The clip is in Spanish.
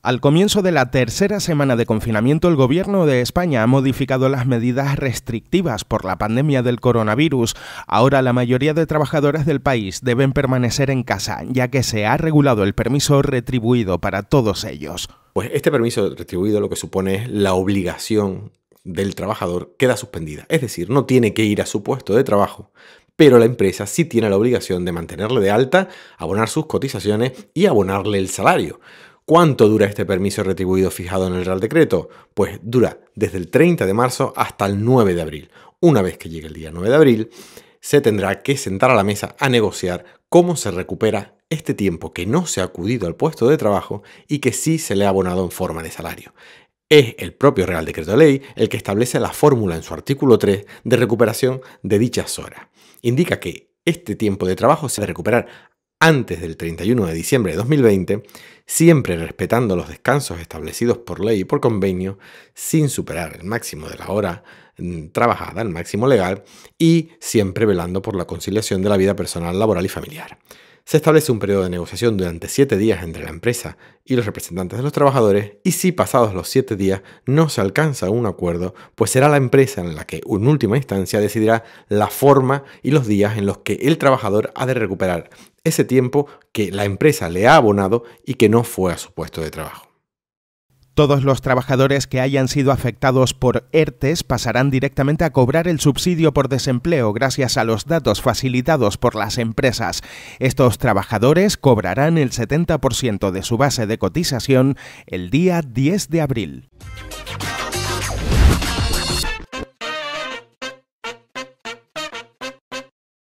Al comienzo de la tercera semana de confinamiento, el Gobierno de España ha modificado las medidas restrictivas por la pandemia del coronavirus. Ahora la mayoría de trabajadores del país deben permanecer en casa, ya que se ha regulado el permiso retribuido para todos ellos. Pues este permiso retribuido lo que supone es la obligación del trabajador queda suspendida. Es decir, no tiene que ir a su puesto de trabajo, pero la empresa sí tiene la obligación de mantenerle de alta, abonar sus cotizaciones y abonarle el salario. ¿Cuánto dura este permiso retribuido fijado en el Real Decreto? Pues dura desde el 30 de marzo hasta el 9 de abril. Una vez que llegue el día 9 de abril, se tendrá que sentar a la mesa a negociar cómo se recupera este tiempo que no se ha acudido al puesto de trabajo y que sí se le ha abonado en forma de salario. Es el propio Real Decreto de Ley el que establece la fórmula en su artículo 3 de recuperación de dichas horas. Indica que este tiempo de trabajo se va a recuperar antes del 31 de diciembre de 2020, siempre respetando los descansos establecidos por ley y por convenio, sin superar el máximo de la hora mm, trabajada, el máximo legal, y siempre velando por la conciliación de la vida personal, laboral y familiar. Se establece un periodo de negociación durante 7 días entre la empresa y los representantes de los trabajadores y si pasados los 7 días no se alcanza un acuerdo, pues será la empresa en la que en última instancia decidirá la forma y los días en los que el trabajador ha de recuperar ese tiempo que la empresa le ha abonado y que no fue a su puesto de trabajo. Todos los trabajadores que hayan sido afectados por ERTES pasarán directamente a cobrar el subsidio por desempleo gracias a los datos facilitados por las empresas. Estos trabajadores cobrarán el 70% de su base de cotización el día 10 de abril.